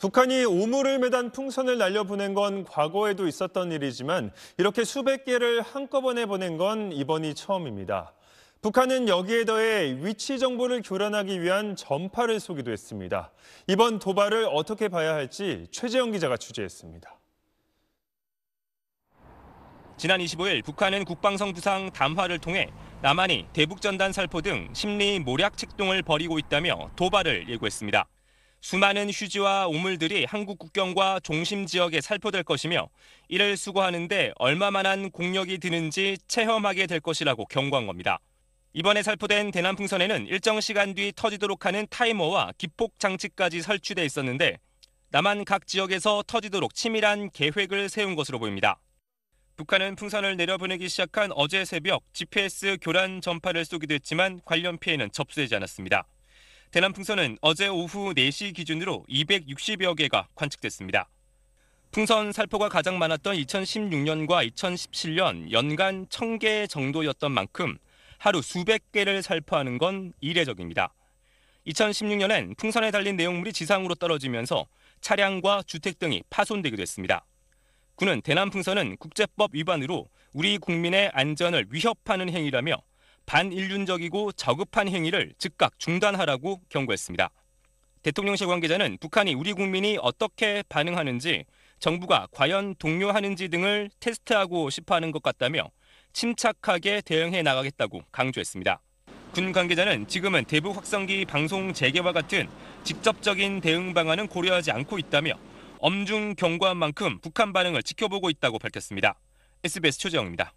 북한이 오물을 매단 풍선을 날려보낸 건 과거에도 있었던 일이지만 이렇게 수백 개를 한꺼번에 보낸 건 이번이 처음입니다. 북한은 여기에 더해 위치 정보를 교란하기 위한 전파를 쏘기도 했습니다. 이번 도발을 어떻게 봐야 할지 최재영 기자가 취재했습니다. 지난 25일 북한은 국방성 부상 담화를 통해 남한이 대북전단 살포 등 심리 모략 책동을 벌이고 있다며 도발을 예고했습니다. 수많은 휴지와 우물들이 한국 국경과 중심 지역에 살포될 것이며 이를 수거하는데 얼마만한 공력이 드는지 체험하게 될 것이라고 경고한 겁니다. 이번에 살포된 대남 풍선에는 일정 시간 뒤 터지도록 하는 타이머와 기폭 장치까지 설치돼 있었는데 남한 각 지역에서 터지도록 치밀한 계획을 세운 것으로 보입니다. 북한은 풍선을 내려보내기 시작한 어제 새벽 GPS 교란 전파를 쏘기도 했지만 관련 피해는 접수되지 않았습니다. 대남 풍선은 어제 오후 4시 기준으로 260여 개가 관측됐습니다. 풍선 살포가 가장 많았던 2016년과 2017년 연간 1000개 정도였던 만큼 하루 수백 개를 살포하는 건 이례적입니다. 2016년엔 풍선에 달린 내용물이 지상으로 떨어지면서 차량과 주택 등이 파손되기도 했습니다. 군은 대남 풍선은 국제법 위반으로 우리 국민의 안전을 위협하는 행위라며 반인륜적이고 저급한 행위를 즉각 중단하라고 경고했습니다. 대통령실 관계자는 북한이 우리 국민이 어떻게 반응하는지 정부가 과연 동요하는지 등을 테스트하고 싶어 하는 것 같다며 침착하게 대응해 나가겠다고 강조했습니다. 군 관계자는 지금은 대북 확성기 방송 재개와 같은 직접적인 대응 방안은 고려하지 않고 있다며 엄중 경고한 만큼 북한 반응을 지켜보고 있다고 밝혔습니다. SBS 최재입니다